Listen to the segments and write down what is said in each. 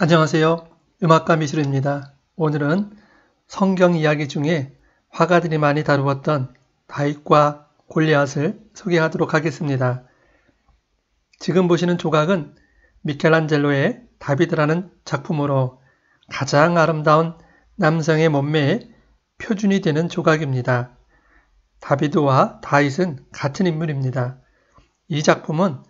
안녕하세요. 음악가 미술입니다. 오늘은 성경 이야기 중에 화가들이 많이 다루었던 다윗과 골리앗을 소개하도록 하겠습니다. 지금 보시는 조각은 미켈란젤로의 다비드라는 작품으로 가장 아름다운 남성의 몸매의 표준이 되는 조각입니다. 다비드와 다윗은 같은 인물입니다. 이 작품은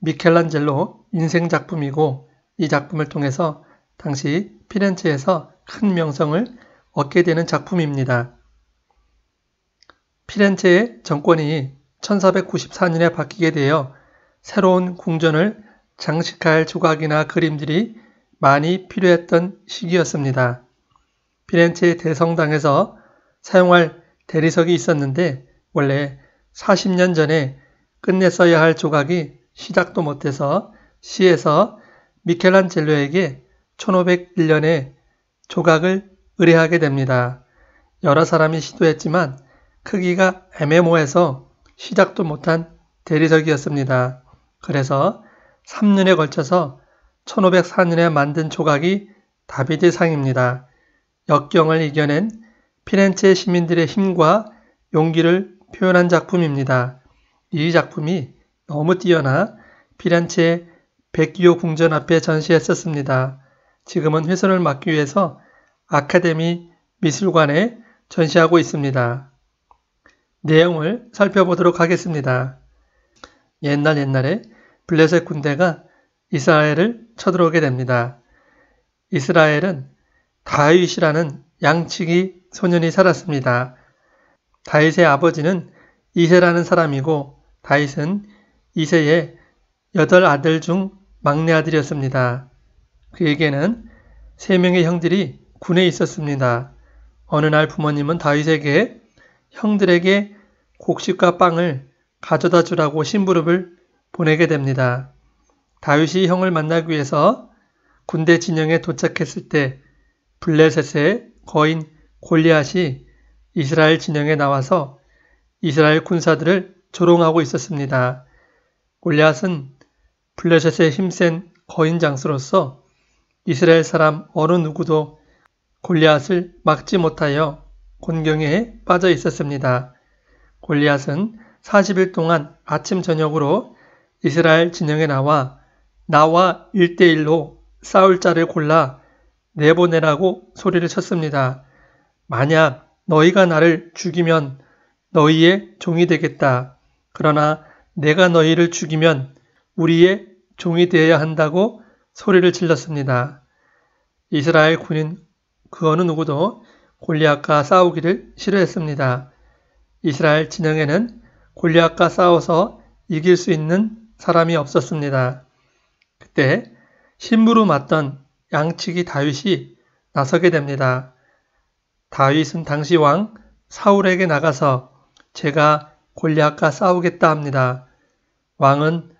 미켈란젤로 인생 작품이고 이 작품을 통해서 당시 피렌체에서 큰 명성을 얻게 되는 작품입니다. 피렌체의 정권이 1494년에 바뀌게 되어 새로운 궁전을 장식할 조각이나 그림들이 많이 필요했던 시기였습니다. 피렌체 의 대성당에서 사용할 대리석이 있었는데 원래 40년 전에 끝냈어야할 조각이 시작도 못해서 시에서 미켈란젤로에게 1501년에 조각을 의뢰하게 됩니다. 여러 사람이 시도했지만 크기가 애매모호해서 시작도 못한 대리석이었습니다. 그래서 3년에 걸쳐서 1504년에 만든 조각이 다비드 상입니다. 역경을 이겨낸 피렌체 시민들의 힘과 용기를 표현한 작품입니다. 이 작품이 너무 뛰어나 피렌체의 백기호 궁전 앞에 전시했었습니다. 지금은 훼손을 막기 위해서 아카데미 미술관에 전시하고 있습니다. 내용을 살펴보도록 하겠습니다. 옛날 옛날에 블레셋 군대가 이스라엘을 쳐들어오게 됩니다. 이스라엘은 다윗이라는 양치기 소년이 살았습니다. 다윗의 아버지는 이세라는 사람이고 다윗은 이세의 여덟 아들 중 막내 아들이었습니다. 그에게는 세 명의 형들이 군에 있었습니다. 어느 날 부모님은 다윗에게 형들에게 곡식과 빵을 가져다 주라고 심부름을 보내게 됩니다. 다윗이 형을 만나기 위해서 군대 진영에 도착했을 때 블레셋의 거인 골리앗이 이스라엘 진영에 나와서 이스라엘 군사들을 조롱하고 있었습니다. 골리앗은 블레셋의 힘센 거인 장수로서 이스라엘 사람 어느 누구도 골리앗을 막지 못하여 곤경에 빠져 있었습니다. 골리앗은 40일 동안 아침 저녁으로 이스라엘 진영에 나와 나와 1대1로 싸울 자를 골라 내보내라고 소리를 쳤습니다. 만약 너희가 나를 죽이면 너희의 종이 되겠다. 그러나 내가 너희를 죽이면 우리의 종이 되어야 한다고 소리를 질렀습니다. 이스라엘 군인 그 어느 누구도 골리앗과 싸우기를 싫어했습니다. 이스라엘 진영에는 골리앗과 싸워서 이길 수 있는 사람이 없었습니다. 그때 신부로 맞던 양치기 다윗이 나서게 됩니다. 다윗은 당시 왕 사울에게 나가서 제가 골리앗과 싸우겠다 합니다. 왕은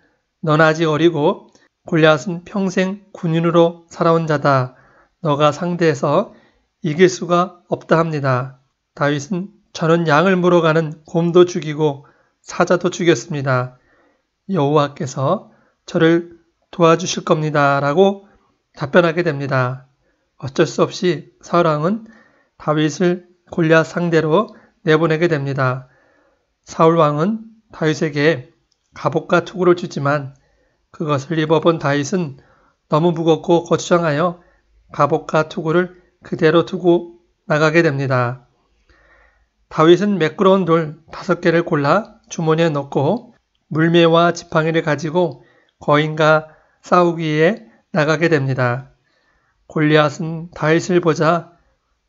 넌 아직 어리고 골리앗은 평생 군인으로 살아온 자다. 너가 상대해서 이길 수가 없다 합니다. 다윗은 저는 양을 물어가는 곰도 죽이고 사자도 죽였습니다. 여호와께서 저를 도와주실 겁니다. 라고 답변하게 됩니다. 어쩔 수 없이 사울왕은 다윗을 골리앗 상대로 내보내게 됩니다. 사울왕은 다윗에게 갑옷과 투구를 주지만 그것을 입어본 다윗은 너무 무겁고 거추장하여 갑옷과 투구를 그대로 두고 나가게 됩니다. 다윗은 매끄러운 돌 다섯 개를 골라 주머니에 넣고 물매와 지팡이를 가지고 거인과 싸우기에 나가게 됩니다. 골리앗은 다윗을 보자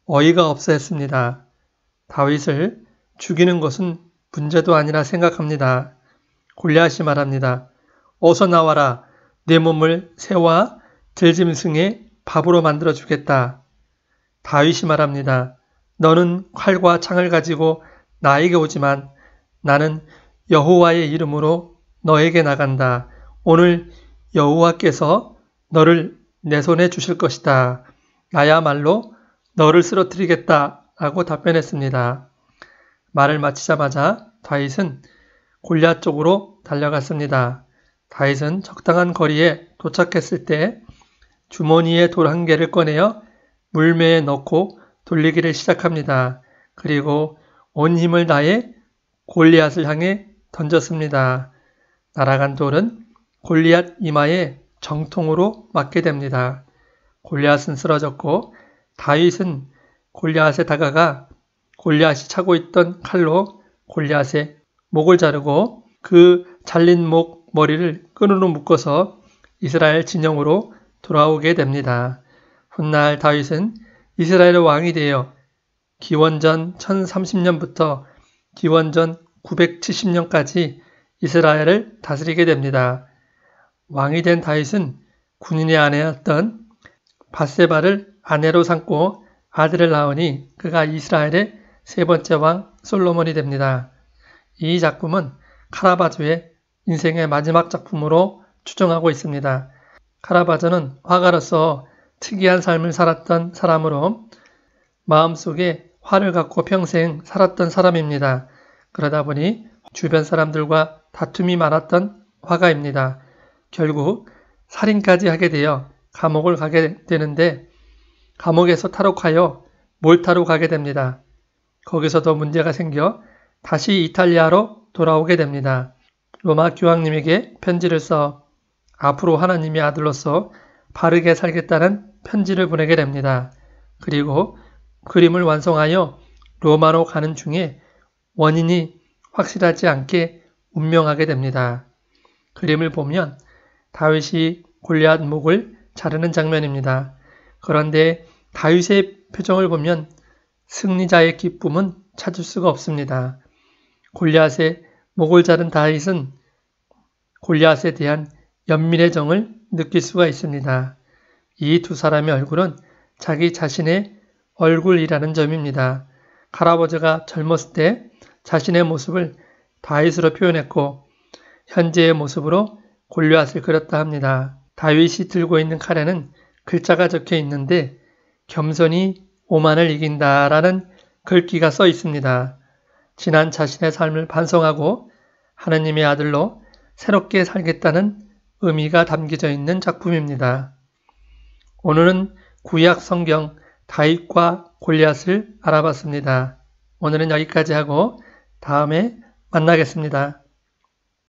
어이가 없어 했습니다. 다윗을 죽이는 것은 문제도 아니라 생각합니다. 골리앗이 말합니다. 어서 나와라. 내 몸을 새와 들짐승의 밥으로 만들어 주겠다. 다윗이 말합니다. 너는 칼과 창을 가지고 나에게 오지만 나는 여호와의 이름으로 너에게 나간다. 오늘 여호와께서 너를 내 손에 주실 것이다. 나야말로 너를 쓰러뜨리겠다. 라고 답변했습니다. 말을 마치자마자 다윗은 골리앗 쪽으로 달려갔습니다. 다윗은 적당한 거리에 도착했을 때 주머니에 돌 한 개를 꺼내어 물매에 넣고 돌리기를 시작합니다. 그리고 온 힘을 다해 골리앗을 향해 던졌습니다. 날아간 돌은 골리앗 이마에 정통으로 맞게 됩니다. 골리앗은 쓰러졌고 다윗은 골리앗에 다가가 골리앗이 차고 있던 칼로 골리앗의 목을 자르고 그 잘린 목 머리를 끈으로 묶어서 이스라엘 진영으로 돌아오게 됩니다. 훗날 다윗은 이스라엘의 왕이 되어 기원전 1030년부터 기원전 970년까지 이스라엘을 다스리게 됩니다. 왕이 된 다윗은 군인의 아내였던 바세바를 아내로 삼고 아들을 낳으니 그가 이스라엘의 세 번째 왕 솔로몬이 됩니다. 이 작품은 카라바조의 인생의 마지막 작품으로 추정하고 있습니다. 카라바조는 화가로서 특이한 삶을 살았던 사람으로 마음속에 화를 갖고 평생 살았던 사람입니다. 그러다 보니 주변 사람들과 다툼이 많았던 화가입니다. 결국 살인까지 하게 되어 감옥을 가게 되는데 감옥에서 탈옥하여 몰타로 가게 됩니다. 거기서 도 문제가 생겨 다시 이탈리아로 돌아오게 됩니다. 로마 교황님에게 편지를 써 앞으로 하나님의 아들로서 바르게 살겠다는 편지를 보내게 됩니다. 그리고 그림을 완성하여 로마로 가는 중에 원인이 확실하지 않게 운명하게 됩니다. 그림을 보면 다윗이 골리앗 목을 자르는 장면입니다. 그런데 다윗의 표정을 보면 승리자의 기쁨은 찾을 수가 없습니다. 골리앗의 목을 자른 다윗은 골리앗에 대한 연민의 정을 느낄 수가 있습니다. 이 두 사람의 얼굴은 자기 자신의 얼굴이라는 점입니다. 할아버지가 젊었을 때 자신의 모습을 다윗으로 표현했고 현재의 모습으로 골리앗을 그렸다 합니다. 다윗이 들고 있는 칼에는 글자가 적혀 있는데 겸손이 오만을 이긴다라는 글귀가 써 있습니다. 지난 자신의 삶을 반성하고 하느님의 아들로 새롭게 살겠다는 의미가 담겨져 있는 작품입니다. 오늘은 구약 성경 다윗과 골리앗을 알아봤습니다. 오늘은 여기까지 하고 다음에 만나겠습니다.